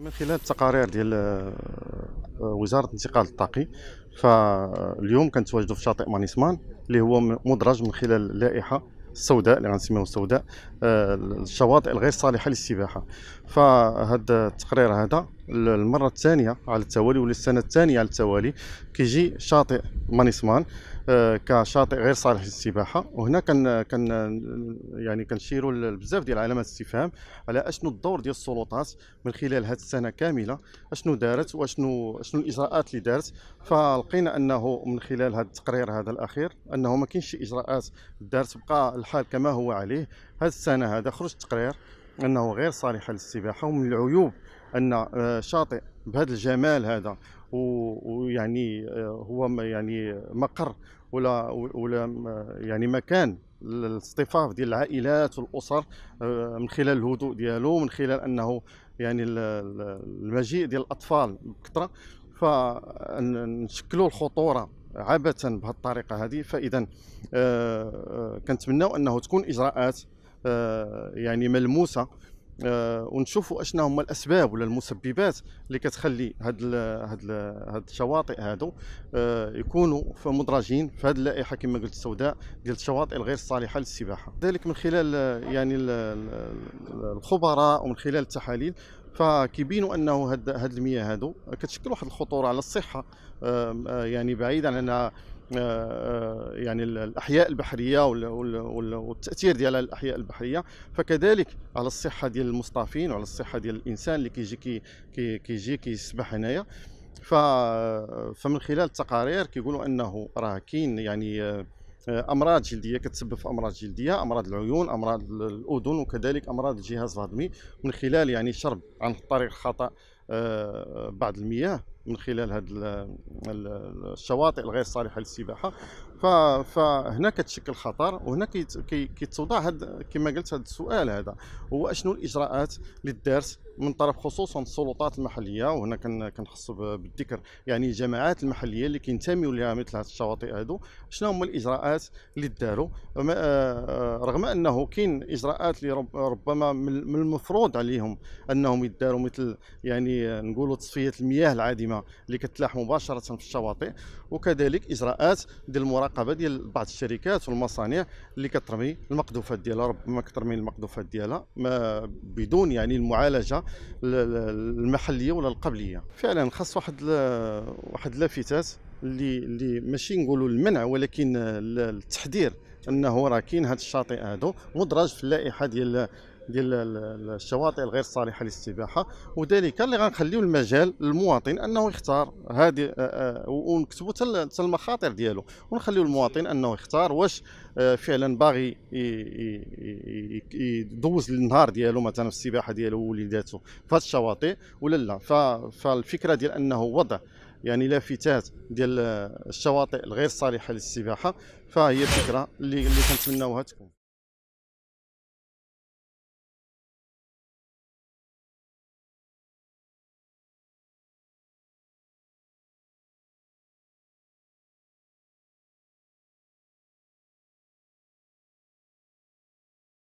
من خلال التقارير ديال آه، وزاره انتقال الطاقي فاليوم كنتواجدوا في شاطئ مانيسمان اللي هو مدرج من خلال اللائحه السوداء اللي غنسميوه السوداء آه، الشواطئ الغير صالحه للسباحه فهذا التقرير هذا المره الثانيه على التوالي ولا السنه الثانيه على التوالي كيجي شاطئ مانيسمان آه، كشاطئ غير صالح للسباحه وهنا كان كان يعني كنشيروا بزاف ديال علامات الاستفهام على اشنو الدور ديال السلطات من خلال هذه السنه كامله اشنو دارت واشنو اشنو الاجراءات اللي دارت فلقينا انه من خلال هذا التقرير هذا الاخير انه ما كاينش شي اجراءات دارت بقى الحال كما هو عليه هذه السنه هذا خرج التقرير انه غير صالحه للسباحه ومن العيوب ان آه، شاطئ بهذا الجمال هذا ويعني آه، هو يعني مقر ولا ولا يعني مكان الاصطفاف ديال العائلات والاسر آه، من خلال الهدوء ديالو من خلال انه يعني المجيء ديال الاطفال بكثره فنشكلوا الخطوره عبثا بهذه الطريقه هذه فاذا كنتمناو انه تكون اجراءات آه، يعني ملموسه آه، ونشوفوا اشنا هما الاسباب ولا المسببات اللي كتخلي هاد الـ هاد الـ هاد الشواطئ هادو آه، يكونوا مدرجين في هاد اللائحه كما قلت السوداء ديال الشواطئ الغير صالحه للسباحه ذلك من خلال يعني الخبراء ومن خلال التحاليل فكيبينوا انه هاد, هاد المياه هادو كتشكل واحد الخطوره على الصحه يعني بعيدا عن انها آه، آه، يعني الاحياء البحريه والتاثير ديالها على الاحياء البحريه فكذلك على الصحه ديال المصطافين وعلى الصحه ديال الانسان اللي كيجي كي كيجي كيسبح هنايا فمن خلال التقارير كيقولوا انه راه كاين يعني آه، امراض جلديه كتسبب في امراض جلديه امراض العيون امراض الاذن وكذلك امراض الجهاز الهضمي من خلال يعني شرب عن طريق الخطا بعض المياه من خلال هذه الشواطئ الغير صالحه للسباحه فهنا كتشكل خطر وهنا كيتوضع هذا كما قلت هذا السؤال هذا هو اشنو الاجراءات للدرس من طرف خصوصا السلطات المحليه وهنا كنخص بالذكر يعني الجماعات المحليه اللي كينتميوا لها مثل هذه الشواطئ هذو شنو هما الاجراءات اللي داروا آه، آه، رغم انه كاين اجراءات اللي ربما من المفروض عليهم انهم يداروا مثل يعني نقولوا تصفيه المياه العادمه اللي كتلاح مباشره في الشواطئ وكذلك اجراءات ديال المراقبه ديال بعض الشركات والمصانع اللي كترمي المقذوفات ديالها ربما كترمي المقذوفات ديالها بدون يعني المعالجه المحليه ولا القبليه فعلا خاص واحد واحد اللافتات اللي اللي ماشي نقولوا المنع ولكن التحذير انه راه كاين هذا الشاطئ هذا مدرج في اللائحه ديال ديال الشواطئ الغير صالحه للسباحه وذلك اللي غنخليو المجال للمواطن انه يختار هذه آه، آه، ونكتبوا حتى المخاطر ديالو ونخليو المواطن انه يختار واش آه، فعلا باغي يدوز النهار ديالو مثلا في السباحه ديالو ووليداتو في الشواطئ ولا لا فالفكره ديال انه وضع يعني لافتات ديال الشواطئ الغير صالحه للسباحه فهي فكره اللي كنتمناوها تكون